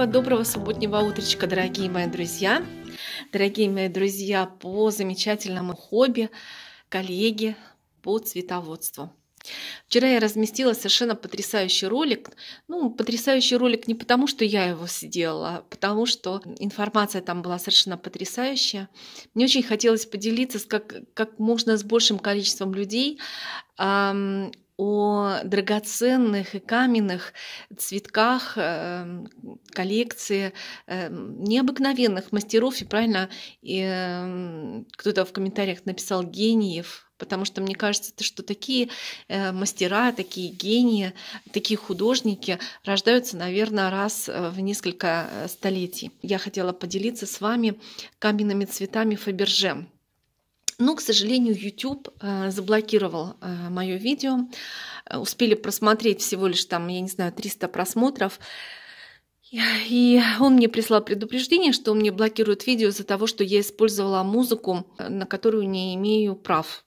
Самого доброго субботнего утречка, дорогие мои друзья. Дорогие мои друзья, по замечательному хобби, коллеги по цветоводству. Вчера я разместила совершенно потрясающий ролик. Ну, потрясающий ролик не потому, что я его сделала, а потому что информация там была совершенно потрясающая. Мне очень хотелось поделиться с как, как можно с большим количеством людей эм, о драгоценных и каменных цветках эм, коллекции эм, необыкновенных мастеров. И правильно эм, кто-то в комментариях написал гениев, потому что мне кажется, что такие э, мастера, такие гении, такие художники рождаются, наверное, раз в несколько э, столетий. Я хотела поделиться с вами каменными цветами Фаберже. Но, ну, к сожалению, YouTube э, заблокировал э, мое видео. Э, успели просмотреть всего лишь там, я не знаю, 300 просмотров. И он мне прислал предупреждение, что он мне блокирует видео из-за того, что я использовала музыку, на которую не имею прав.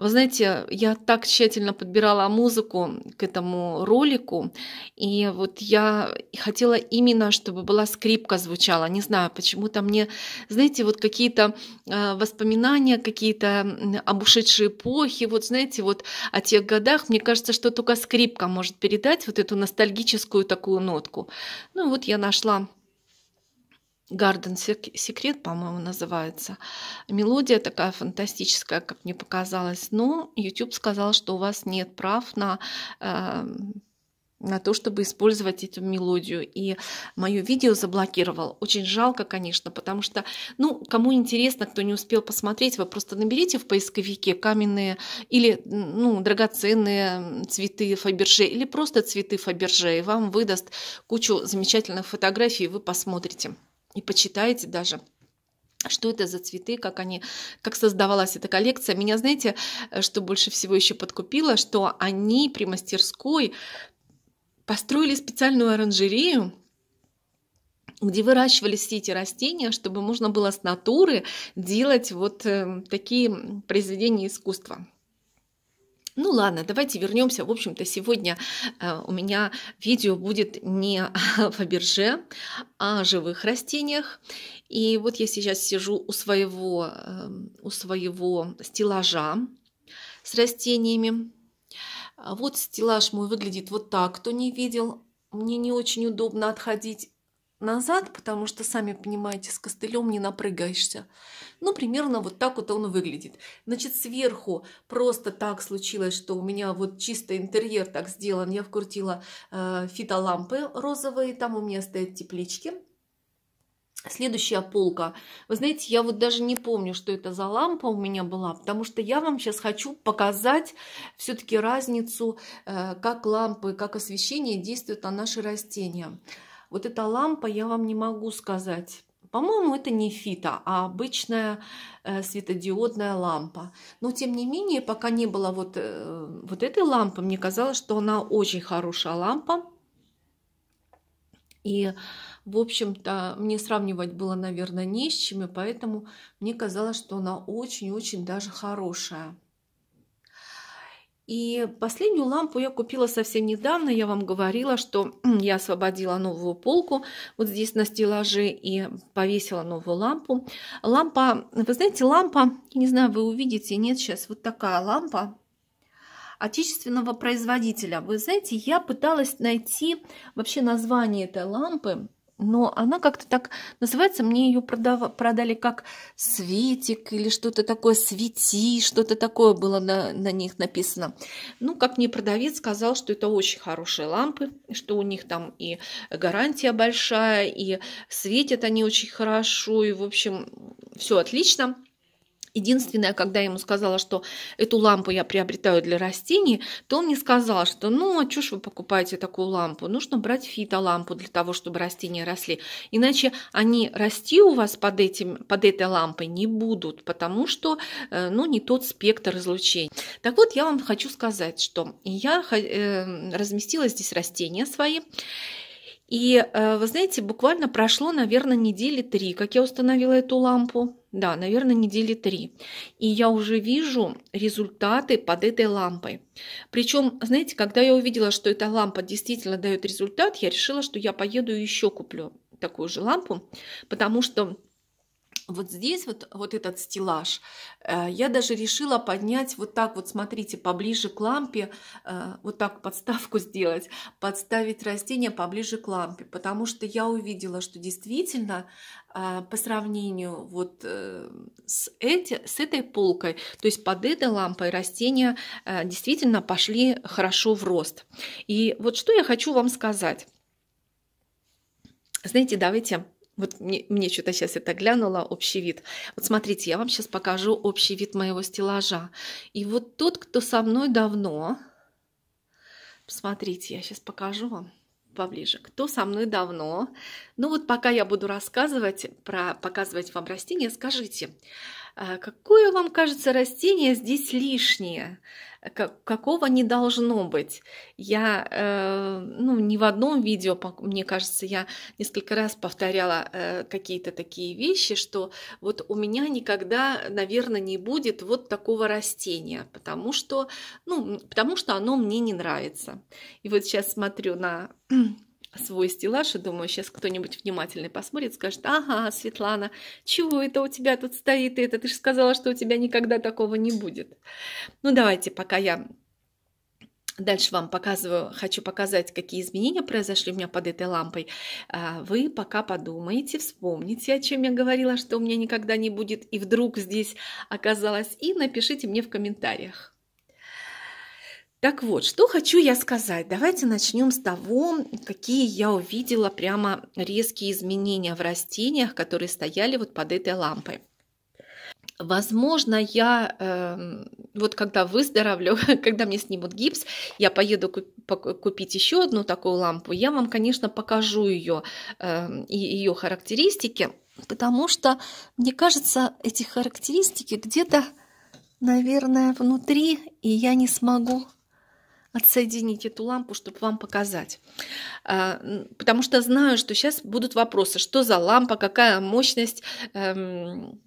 Вы знаете, я так тщательно подбирала музыку к этому ролику, и вот я хотела именно, чтобы была скрипка звучала. Не знаю, почему-то мне, знаете, вот какие-то а, воспоминания, какие-то об эпохи, вот знаете, вот о тех годах, мне кажется, что только скрипка может передать вот эту ностальгическую такую нотку. Ну вот я нашла Garden Secret, по-моему, называется. Мелодия такая фантастическая, как мне показалось. Но YouTube сказал, что у вас нет прав на э, на то, чтобы использовать эту мелодию. И мое видео заблокировал. Очень жалко, конечно, потому что, ну, кому интересно, кто не успел посмотреть, вы просто наберите в поисковике каменные или, ну, драгоценные цветы Фаберже или просто цветы Фаберже, и вам выдаст кучу замечательных фотографий, и вы посмотрите и почитайте даже что это за цветы, как они, как создавалась эта коллекция. Меня, знаете, э, что больше всего еще подкупило, что они при мастерской построили специальную оранжерею, где выращивали все эти растения, чтобы можно было с натуры делать вот эм, такие произведения искусства. Ну ладно, давайте вернемся. В общем-то, сегодня э, у меня видео будет не о Фаберже, а о живых растениях. И вот я сейчас сижу у своего, эм, у своего стеллажа с растениями. А вот стеллаж мой выглядит вот так, кто не видел. Мне не очень удобно отходить назад, потому что, сами понимаете, с костылем не напрыгаешься. Ну, примерно вот так вот он выглядит. Значит, сверху просто так случилось, что у меня вот чисто интерьер так сделан. Я вкрутила э, фитолампы розовые, там у меня стоят теплички. Следующая полка. Вы знаете, я вот даже не помню, что это за лампа у меня была, потому что я вам сейчас хочу показать все-таки разницу, э, как лампы, как освещение действует на наши растения. Вот эта лампа, я вам не могу сказать. По-моему, это не фита, а обычная э, светодиодная лампа. Но, тем не менее, пока не было вот, э, вот этой лампы, мне казалось, что она очень хорошая лампа. И, в общем-то, мне сравнивать было, наверное, не с чем, и поэтому мне казалось, что она очень-очень даже хорошая. И последнюю лампу я купила совсем недавно. Я вам говорила, что я освободила новую полку вот здесь на стеллаже и повесила новую лампу. Лампа, вы знаете, лампа, не знаю, вы увидите, нет, сейчас вот такая лампа отечественного производителя. Вы знаете, я пыталась найти вообще название этой лампы но она как-то так называется, мне ее продав... продали как светик или что-то такое, свети, что-то такое было на, на них написано. Ну, как мне продавец сказал, что это очень хорошие лампы, что у них там и гарантия большая, и светят они очень хорошо, и, в общем, все отлично. Единственное, когда я ему сказала, что эту лампу я приобретаю для растений, то он мне сказал, что ну, а чё ж вы покупаете такую лампу? Нужно брать фитолампу для того, чтобы растения росли. Иначе они расти у вас под, этим, под этой лампой не будут, потому что э, ну, не тот спектр излучения. Так вот, я вам хочу сказать, что я э, разместила здесь растения свои, и, э, вы знаете, буквально прошло, наверное, недели три, как я установила эту лампу. Да, наверное, недели три. И я уже вижу результаты под этой лампой. Причем, знаете, когда я увидела, что эта лампа действительно дает результат, я решила, что я поеду и еще куплю такую же лампу, потому что вот здесь вот, вот этот стеллаж, э, я даже решила поднять вот так вот, смотрите, поближе к лампе, э, вот так подставку сделать, подставить растение поближе к лампе, потому что я увидела, что действительно э, по сравнению вот с, эти, с этой полкой, то есть под этой лампой растения действительно пошли хорошо в рост. И вот что я хочу вам сказать. Знаете, давайте вот мне, мне что-то сейчас это глянула, общий вид. Вот смотрите, я вам сейчас покажу общий вид моего стеллажа. И вот тот, кто со мной давно, посмотрите, я сейчас покажу вам поближе, кто со мной давно. Ну вот пока я буду рассказывать, про, показывать вам растения, скажите, а какое вам кажется растение здесь лишнее? какого не должно быть? Я, э, ну, не в одном видео, мне кажется, я несколько раз повторяла э, какие-то такие вещи, что вот у меня никогда, наверное, не будет вот такого растения, потому что, ну, потому что оно мне не нравится. И вот сейчас смотрю на свой стеллаж и думаю, сейчас кто-нибудь внимательный посмотрит, скажет, ага, Светлана, чего это у тебя тут стоит это? Ты же сказала, что у тебя никогда такого не будет. Ну давайте, пока я Дальше вам показываю, хочу показать, какие изменения произошли у меня под этой лампой. А, вы пока подумайте, вспомните, о чем я говорила, что у меня никогда не будет, и вдруг здесь оказалось, и напишите мне в комментариях. Так вот, что хочу я сказать. Давайте начнем с того, какие я увидела прямо резкие изменения в растениях, которые стояли вот под этой лампой. Возможно, я э, вот когда выздоровлю, когда мне снимут гипс, я поеду купить еще одну такую лампу. Я вам, конечно, покажу ее э, и ее характеристики, потому что мне кажется, эти характеристики где-то, наверное, внутри, и я не смогу отсоединить эту лампу, чтобы вам показать. А, потому что знаю, что сейчас будут вопросы, что за лампа, какая мощность, эм,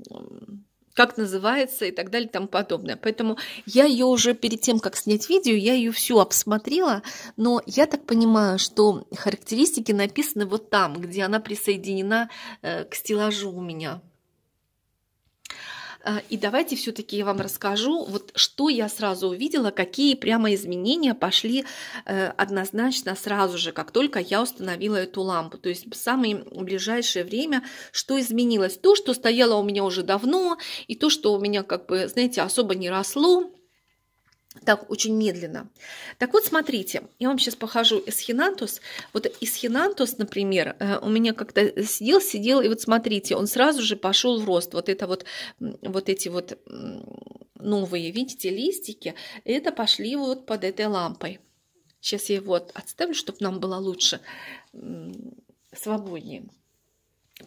как называется и так далее и тому подобное. Поэтому я ее уже перед тем, как снять видео, я ее всю обсмотрела, но я так понимаю, что характеристики написаны вот там, где она присоединена э, к стеллажу у меня. А, и давайте все-таки я вам расскажу, вот что я сразу увидела, какие прямо изменения пошли э, однозначно сразу же, как только я установила эту лампу. То есть в самое ближайшее время, что изменилось? То, что стояло у меня уже давно, и то, что у меня как бы, знаете, особо не росло, так очень медленно. Так вот, смотрите, я вам сейчас похожу. эсхинантус. Вот эсхинантус, например, э, у меня как-то сидел, сидел, и вот смотрите, он сразу же пошел в рост. Вот это вот, вот эти вот новые, видите, листики, это пошли вот под этой лампой. Сейчас я его отставлю, чтобы нам было лучше, свободнее.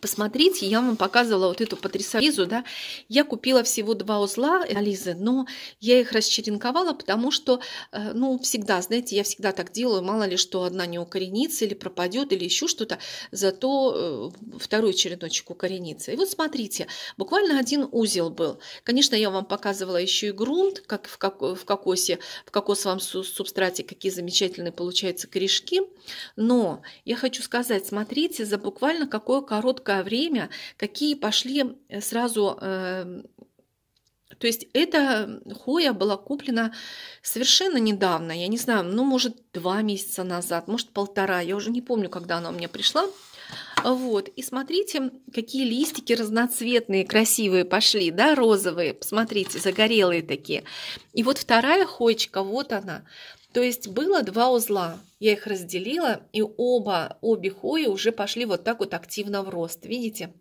Посмотрите, я вам показывала вот эту потрясающую да. Я купила всего два узла Ализы, э, но я их расчеренковала, потому что, э, ну, всегда, знаете, я всегда так делаю, мало ли что одна не укоренится или пропадет, или еще что-то, зато э, второй череночек укоренится. И вот смотрите, буквально один узел был. Конечно, я вам показывала еще и грунт, как в, как, в кокосе, в кокосовом субстрате, какие замечательные получаются корешки. Но я хочу сказать, смотрите, за буквально какое короткое короткое время, какие пошли э, сразу... Эм, то есть эта хоя была куплена совершенно недавно, я не знаю, ну, может, два месяца назад, может, полтора, я уже не помню, когда она у меня пришла. Вот, и смотрите, какие листики разноцветные, красивые пошли, да, розовые, посмотрите, загорелые такие. И вот вторая хойчка, вот она, то есть было два узла. Я их разделила, и оба, обе хои уже пошли вот так вот активно в рост. Видите?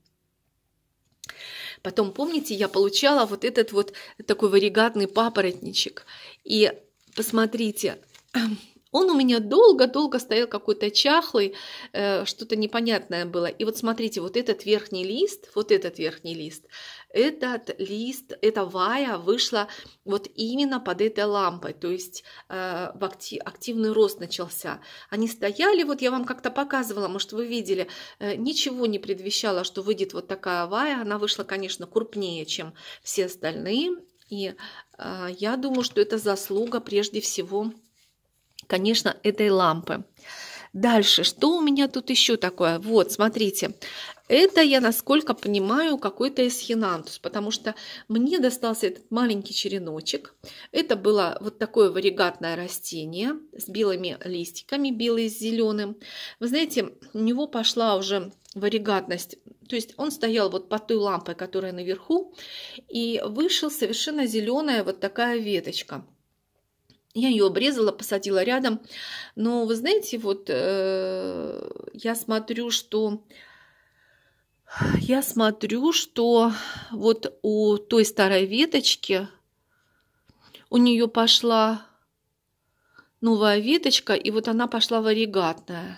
Потом, помните, я получала вот этот вот такой варигатный папоротничек. И посмотрите, Он у меня долго-долго стоял какой-то чахлый, э, что-то непонятное было. И вот смотрите, вот этот верхний лист, вот этот верхний лист, этот лист, эта вая вышла вот именно под этой лампой, то есть э, в актив, активный рост начался. Они стояли, вот я вам как-то показывала, может вы видели, э, ничего не предвещало, что выйдет вот такая вая, она вышла, конечно, крупнее, чем все остальные, и э, я думаю, что это заслуга прежде всего конечно, этой лампы. Дальше, что у меня тут еще такое? Вот, смотрите, это я, насколько понимаю, какой-то эсхинантус, потому что мне достался этот маленький череночек. Это было вот такое варигатное растение с белыми листиками, белый с зеленым. Вы знаете, у него пошла уже варигатность. То есть он стоял вот под той лампой, которая наверху, и вышел совершенно зеленая вот такая веточка – я ее обрезала, посадила рядом. Но вы знаете, вот э, я смотрю, что я смотрю, что вот у той старой веточки у нее пошла новая веточка, и вот она пошла варигатная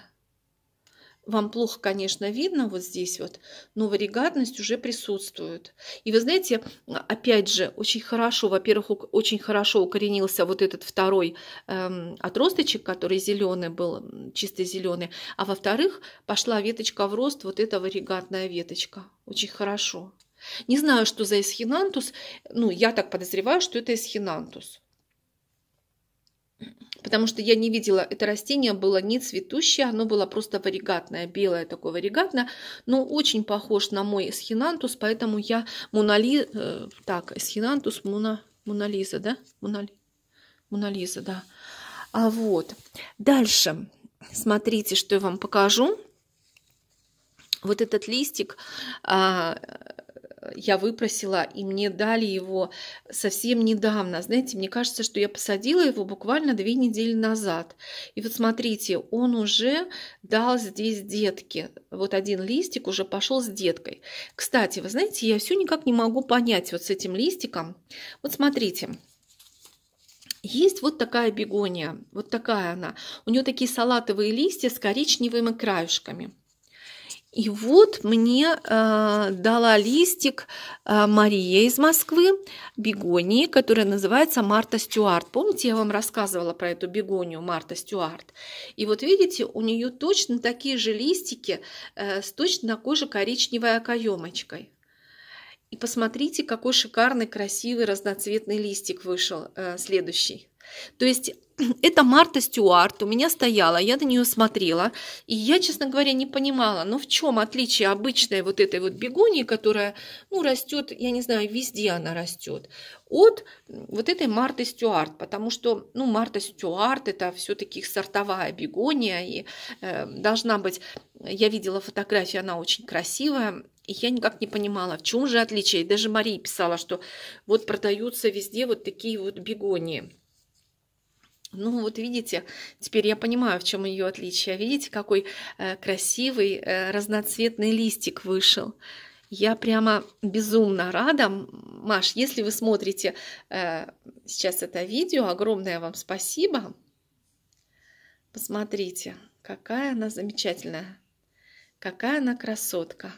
вам плохо, конечно, видно вот здесь вот, но варигатность уже присутствует. И вы знаете, опять же, очень хорошо, во-первых, очень хорошо укоренился вот этот второй эм, отросточек, который зеленый был, чисто зеленый, а во-вторых, пошла веточка в рост, вот эта варигатная веточка. Очень хорошо. Не знаю, что за эсхинантус, ну, я так подозреваю, что это эсхинантус потому что я не видела, это растение было не цветущее, оно было просто варигатное, белое такое варигатное, но очень похож на мой эсхинантус, поэтому я Монали... Э, так, эсхинантус, Мона... Монализа, да? Монали... Монализа, да. А вот. Дальше. Смотрите, что я вам покажу. Вот этот листик, а, я выпросила, и мне дали его совсем недавно. Знаете, мне кажется, что я посадила его буквально две недели назад. И вот смотрите, он уже дал здесь детки. Вот один листик уже пошел с деткой. Кстати, вы знаете, я все никак не могу понять вот с этим листиком. Вот смотрите. Есть вот такая бегония, вот такая она. У нее такие салатовые листья с коричневыми краешками. И вот мне э, дала листик э, Мария из Москвы, бегонии, которая называется Марта Стюарт. Помните, я вам рассказывала про эту бегонию Марта Стюарт? И вот видите, у нее точно такие же листики э, с точно такой же коричневой окоемочкой. И посмотрите, какой шикарный, красивый, разноцветный листик вышел э, следующий. То есть это Марта Стюарт у меня стояла, я на нее смотрела, и я, честно говоря, не понимала, ну в чем отличие обычной вот этой вот бегонии, которая, ну, растет, я не знаю, везде она растет, от вот этой Марты Стюарт, потому что, ну, Марта Стюарт это все-таки сортовая бегония, и э, должна быть, я видела фотографию, она очень красивая, и я никак не понимала, в чем же отличие. И даже Мария писала, что вот продаются везде вот такие вот бегонии. Ну вот видите, теперь я понимаю, в чем ее отличие. Видите, какой э, красивый э, разноцветный листик вышел. Я прямо безумно рада. Маш, если вы смотрите э, сейчас это видео, огромное вам спасибо. Посмотрите, какая она замечательная. Какая она красотка.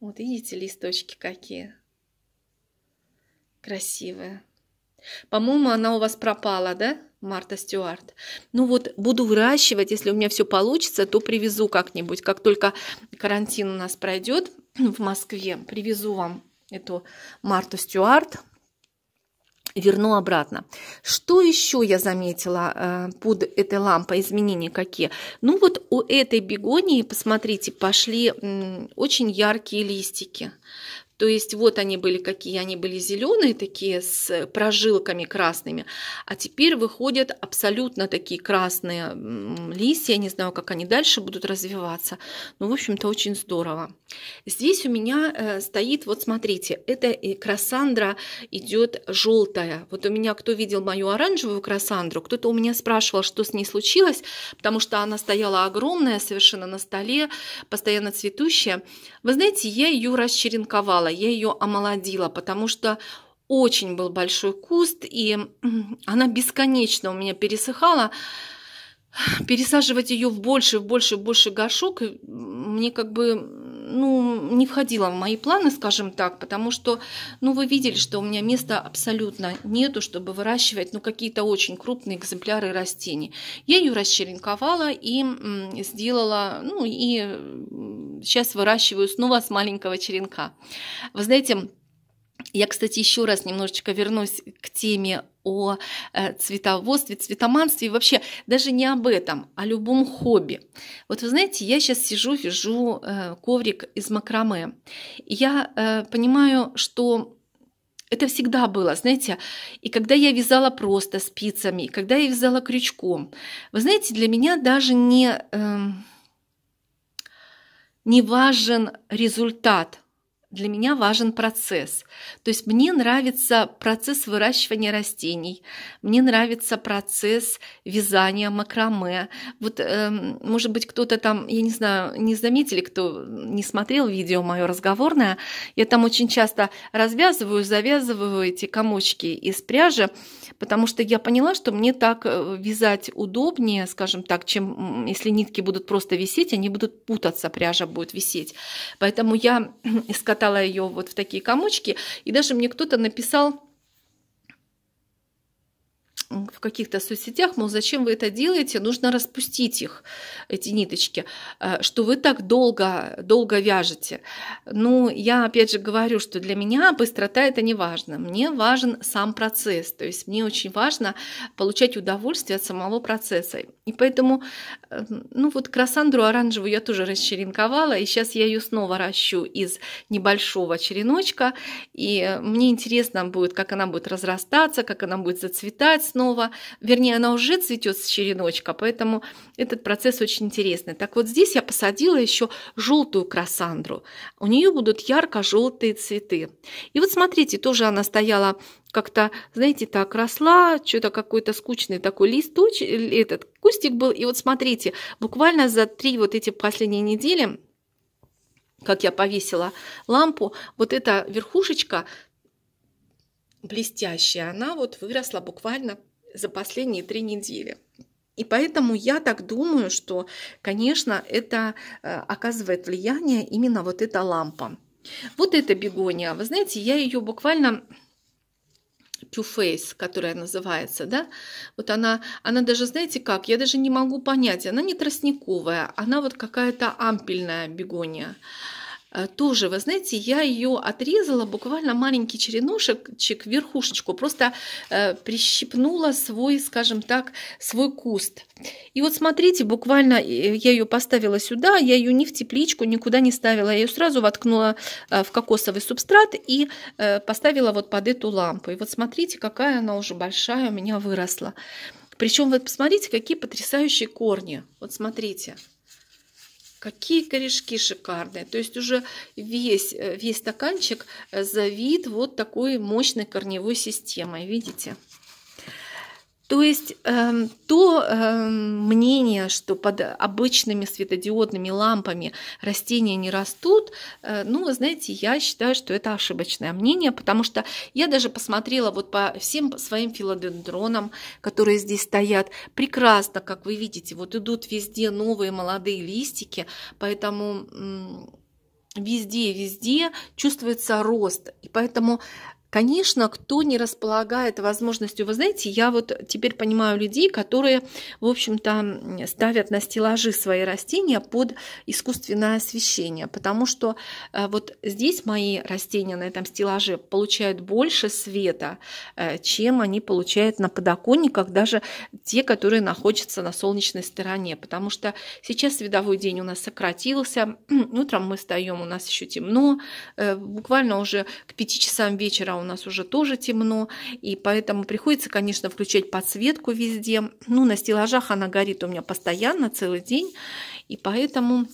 Вот видите, листочки какие. Красивые. По-моему, она у вас пропала, да? Марта Стюарт. Ну вот, буду выращивать, если у меня все получится, то привезу как-нибудь. Как только карантин у нас пройдет в Москве, привезу вам эту Марту Стюарт, верну обратно. Что еще я заметила э, под этой лампой, изменения какие? Ну вот у этой бегонии, посмотрите, пошли очень яркие листики. То есть вот они были какие, они были зеленые такие с прожилками красными, а теперь выходят абсолютно такие красные листья, я не знаю, как они дальше будут развиваться, но ну, в общем-то очень здорово. Здесь у меня э, стоит, вот смотрите, это красандра идет желтая. Вот у меня, кто видел мою оранжевую красандру, кто-то у меня спрашивал, что с ней случилось, потому что она стояла огромная совершенно на столе, постоянно цветущая. Вы знаете, я ее расчеренковала я ее омолодила, потому что очень был большой куст, и она бесконечно у меня пересыхала. Пересаживать ее в больше, в больше, в больше горшок мне как бы ну, не входило в мои планы, скажем так, потому что, ну, вы видели, что у меня места абсолютно нету, чтобы выращивать, ну, какие-то очень крупные экземпляры растений. Я ее расчеренковала и сделала, ну, и сейчас выращиваю снова с маленького черенка. Вы знаете, я, кстати, еще раз немножечко вернусь к теме о э, цветоводстве, цветоманстве и вообще даже не об этом, а любом хобби. Вот вы знаете, я сейчас сижу, вяжу э, коврик из макраме. И я э, понимаю, что это всегда было, знаете, и когда я вязала просто спицами, и когда я вязала крючком. Вы знаете, для меня даже не эм, не важен результат, для меня важен процесс. То есть мне нравится процесс выращивания растений, мне нравится процесс вязания макраме. Вот, эм, может быть, кто-то там, я не знаю, не заметили, кто не смотрел видео мое разговорное, я там очень часто развязываю, завязываю эти комочки из пряжи, потому что я поняла, что мне так э, вязать удобнее, скажем так, чем если нитки будут просто висеть, они будут путаться, пряжа будет висеть. Поэтому я э, из хватала ее вот в такие комочки, и даже мне кто-то написал, в каких-то соцсетях, мол, зачем вы это делаете, нужно распустить их, эти ниточки, э, что вы так долго, долго вяжете. Ну, я опять же говорю, что для меня быстрота это не важно, мне важен сам процесс, то есть мне очень важно получать удовольствие от самого процесса. И поэтому, э, ну вот красандру оранжевую я тоже расчеренковала, и сейчас я ее снова ращу из небольшого череночка, и мне интересно будет, как она будет разрастаться, как она будет зацветать снова, снова, вернее, она уже цветет с череночка, поэтому этот процесс очень интересный. Так вот здесь я посадила еще желтую красандру. У нее будут ярко-желтые цветы. И вот смотрите, тоже она стояла как-то, знаете, так росла, что-то какой-то скучный такой листочек, этот кустик был. И вот смотрите, буквально за три вот эти последние недели как я повесила лампу, вот эта верхушечка блестящая, она вот выросла буквально за последние три недели. И поэтому я так думаю, что, конечно, это э, оказывает влияние именно вот эта лампа. Вот эта бегония, вы знаете, я ее буквально Face, которая называется, да, вот она, она даже, знаете как, я даже не могу понять, она не тростниковая, она вот какая-то ампельная бегония. Э, тоже, вы знаете, я ее отрезала буквально маленький черенушечек, верхушечку, просто э, прищипнула свой, скажем так, свой куст. И вот смотрите, буквально э, я ее поставила сюда, я ее ни в тепличку никуда не ставила, я ее сразу воткнула э, в кокосовый субстрат и э, поставила вот под эту лампу. И вот смотрите, какая она уже большая у меня выросла. Причем вот посмотрите, какие потрясающие корни. Вот смотрите. Какие корешки шикарные. То есть уже весь, э, весь стаканчик э, завит вот такой мощной корневой системой. Видите? То есть э, то э, мнение, что под обычными светодиодными лампами растения не растут, э, ну, знаете, я считаю, что это ошибочное мнение, потому что я даже посмотрела вот по всем своим филодендронам, которые здесь стоят, прекрасно, как вы видите, вот идут везде новые молодые листики, поэтому везде-везде чувствуется рост. И поэтому Конечно, кто не располагает возможностью, вы знаете, я вот теперь понимаю людей, которые, в общем-то, ставят на стеллажи свои растения под искусственное освещение, потому что э, вот здесь мои растения на этом стеллаже получают больше света, э, чем они получают на подоконниках, даже те, которые находятся на солнечной стороне, потому что сейчас видовой день у нас сократился, утром мы встаем, у нас еще темно, э, буквально уже к 5 часам вечера у нас уже тоже темно, и поэтому приходится, конечно, включать подсветку везде. Ну, на стеллажах она горит у меня постоянно, целый день, и поэтому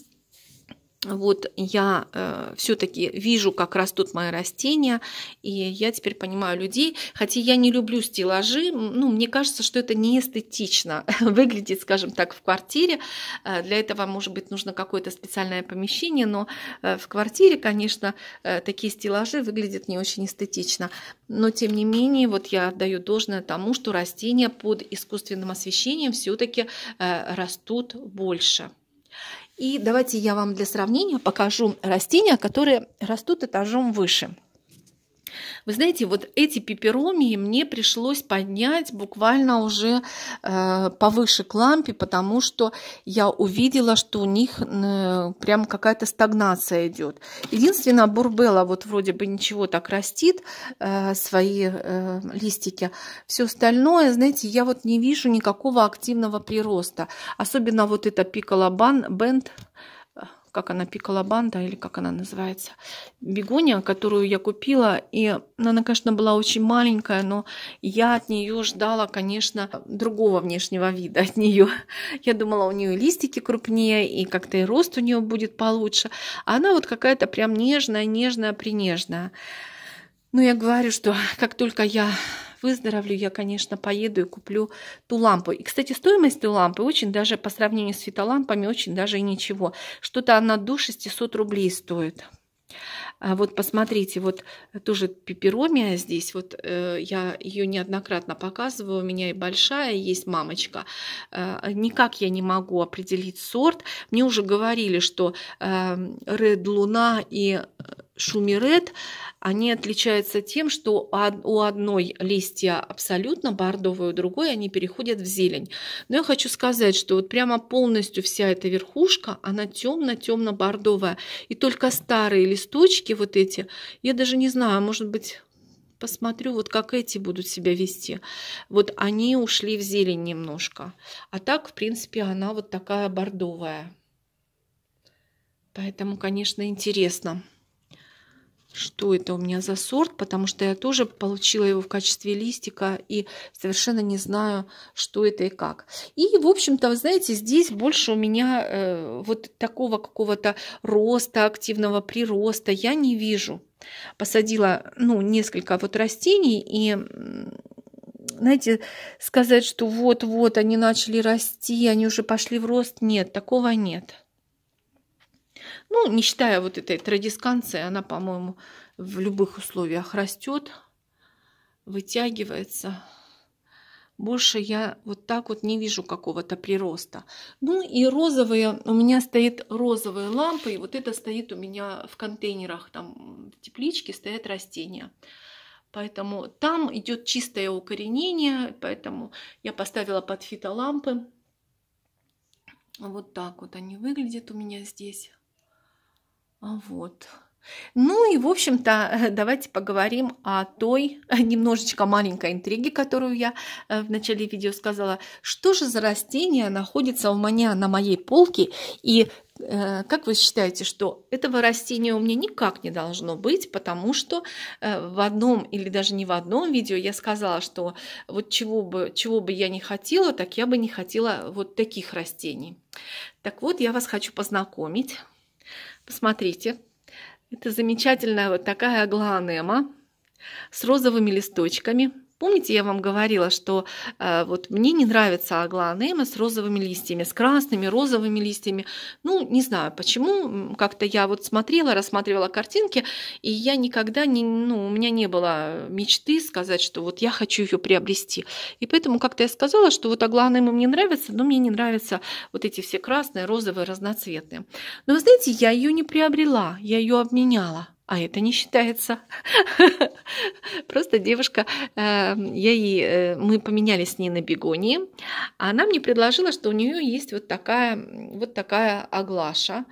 вот я э, все-таки вижу, как растут мои растения, и я теперь понимаю людей. Хотя я не люблю стеллажи, ну, мне кажется, что это неэстетично выглядит, скажем так, в квартире. Э, для этого, может быть, нужно какое-то специальное помещение, но э, в квартире, конечно, э, такие стеллажи выглядят не очень эстетично. Но, тем не менее, вот я отдаю должное тому, что растения под искусственным освещением все-таки э, растут больше. И давайте я вам для сравнения покажу растения, которые растут этажом выше. Вы знаете, вот эти пеперомии мне пришлось поднять буквально уже э, повыше к лампе, потому что я увидела, что у них э, прям какая-то стагнация идет. Единственное, бурбела вот вроде бы ничего так растит, э, свои э, листики. Все остальное, знаете, я вот не вижу никакого активного прироста. Особенно вот эта пикалабан, бенд, как она пикалабанда или как она называется, бегония, которую я купила. И она, конечно, была очень маленькая, но я от нее ждала, конечно, другого внешнего вида от нее. Я думала, у нее листики крупнее и как-то и рост у нее будет получше. А она вот какая-то прям нежная, нежная, принежная. Ну, я говорю, что как только я выздоровлю, я, конечно, поеду и куплю ту лампу. И, кстати, стоимость этой лампы очень даже по сравнению с фитолампами очень даже и ничего. Что-то она до 600 рублей стоит. А вот посмотрите, вот тоже пеперомия здесь, вот э, я ее неоднократно показываю, у меня и большая есть мамочка. Э, никак я не могу определить сорт. Мне уже говорили, что э, Red Луна и э, Шумирет, они отличаются тем, что у одной листья абсолютно бордовые, у другой они переходят в зелень. Но я хочу сказать, что вот прямо полностью вся эта верхушка, она темно-темно-бордовая. И только старые листочки вот эти, я даже не знаю, а может быть, посмотрю, вот как эти будут себя вести. Вот они ушли в зелень немножко. А так, в принципе, она вот такая бордовая. Поэтому, конечно, интересно что это у меня за сорт, потому что я тоже получила его в качестве листика и совершенно не знаю, что это и как. И, в общем-то, вы знаете, здесь больше у меня э, вот такого какого-то роста, активного прироста я не вижу. Посадила, ну, несколько вот растений и знаете, сказать, что вот-вот они начали расти, они уже пошли в рост, нет, такого нет. Ну, не считая вот этой традисканции, она, по-моему, в любых условиях растет, вытягивается. Больше я вот так вот не вижу какого-то прироста. Ну и розовые, у меня стоит розовые лампы, и вот это стоит у меня в контейнерах, там в тепличке стоят растения. Поэтому там идет чистое укоренение, поэтому я поставила под фитолампы. Вот так вот они выглядят у меня здесь. А вот. Ну и, в общем-то, давайте поговорим о той немножечко маленькой интриге, которую я э, в начале видео сказала. Что же за растение находится у меня на моей полке и э, как вы считаете, что этого растения у меня никак не должно быть, потому что э, в одном или даже не в одном видео я сказала, что вот чего бы, чего бы я не хотела, так я бы не хотела вот таких растений. Так вот, я вас хочу познакомить Посмотрите, это замечательная вот такая гланема с розовыми листочками – Помните, я вам говорила, что э, вот мне не нравится аглоанема с розовыми листьями, с красными, розовыми листьями. Ну, не знаю почему, как-то я вот смотрела, рассматривала картинки, и я никогда не, ну, у меня не было мечты сказать, что вот я хочу ее приобрести. И поэтому как-то я сказала, что вот аглоанема мне нравится, но мне не нравятся вот эти все красные, розовые, разноцветные. Но вы знаете, я ее не приобрела, я ее обменяла а это не считается. Просто девушка, эм, я ей, э, мы поменялись с ней на бегонии, она мне предложила, что у нее есть вот такая, вот такая оглаша,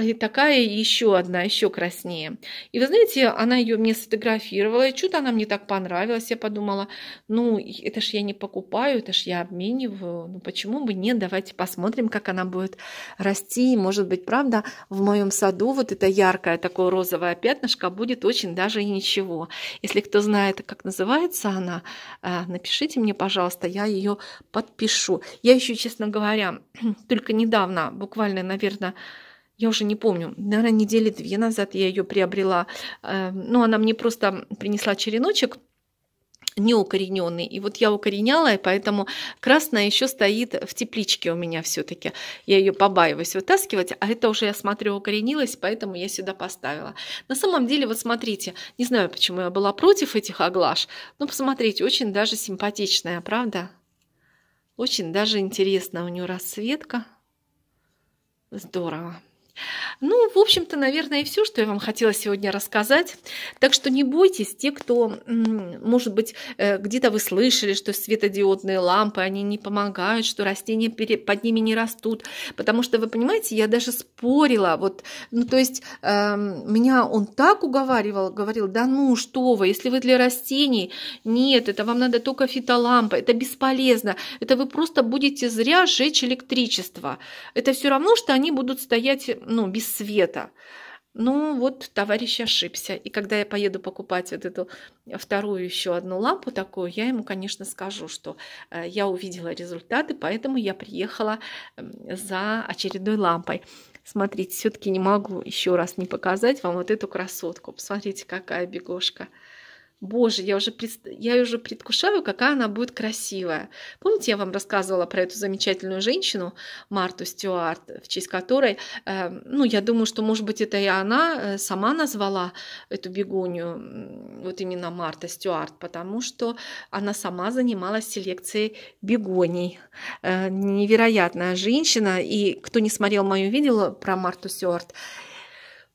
и такая еще одна, еще краснее. И вы знаете, она ее мне сфотографировала, и что-то она мне так понравилась. Я подумала, ну, это ж я не покупаю, это ж я обмениваю. Ну, почему бы нет? Давайте посмотрим, как она будет расти. Может быть, правда, в моем саду вот это яркое такое розовое пятнышко будет очень даже и ничего. Если кто знает, как называется она, э, напишите мне, пожалуйста, я ее подпишу. Я еще, честно говоря, только недавно, буквально, наверное, я уже не помню, наверное, недели две назад я ее приобрела. Эм, но ну, она мне просто принесла череночек неукорененный. И вот я укореняла, и поэтому красная еще стоит в тепличке у меня все-таки. Я ее побаиваюсь вытаскивать, а это уже, я смотрю, укоренилась, поэтому я сюда поставила. На самом деле, вот смотрите, не знаю, почему я была против этих оглаж, но посмотрите, очень даже симпатичная, правда? Очень даже интересная у нее расцветка. Здорово. Ну, в общем-то, наверное, и все, что я вам хотела сегодня рассказать. Так что не бойтесь, те, кто, может быть, э, где-то вы слышали, что светодиодные лампы, они не помогают, что растения под ними не растут. Потому что, вы понимаете, я даже спорила. Вот, ну, то есть, э, меня он так уговаривал, говорил, да ну, что вы, если вы для растений, нет, это вам надо только фитолампа, это бесполезно, это вы просто будете зря жечь электричество. Это все равно, что они будут стоять ну, без света. Ну вот товарищ ошибся. И когда я поеду покупать вот эту э, вторую еще одну лампу такую, я ему, конечно, скажу, что э, я увидела результаты, поэтому я приехала эм, за очередной лампой. Смотрите, все-таки не могу еще раз не показать вам вот эту красотку. Посмотрите, какая бегушка боже, я уже, пред... я уже предвкушаю, какая она будет красивая. Помните, я вам рассказывала про эту замечательную женщину, Марту Стюарт, в честь которой, э, ну, я думаю, что, может быть, это и она э, сама назвала эту бегунью, вот именно Марта Стюарт, потому что она сама занималась селекцией бегоний. Э, невероятная женщина, и кто не смотрел мое видео про Марту Стюарт,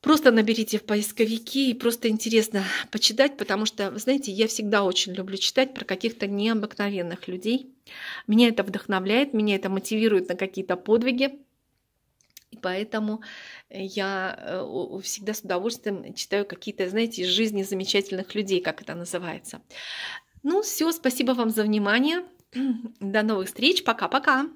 Просто наберите в поисковики и просто интересно почитать, потому что, вы знаете, я всегда очень люблю читать про каких-то необыкновенных людей. Меня это вдохновляет, меня это мотивирует на какие-то подвиги. И поэтому э, я э, всегда с удовольствием читаю какие-то, знаете, из жизни замечательных людей, как это называется. Ну все, спасибо вам за внимание. До новых встреч. Пока-пока.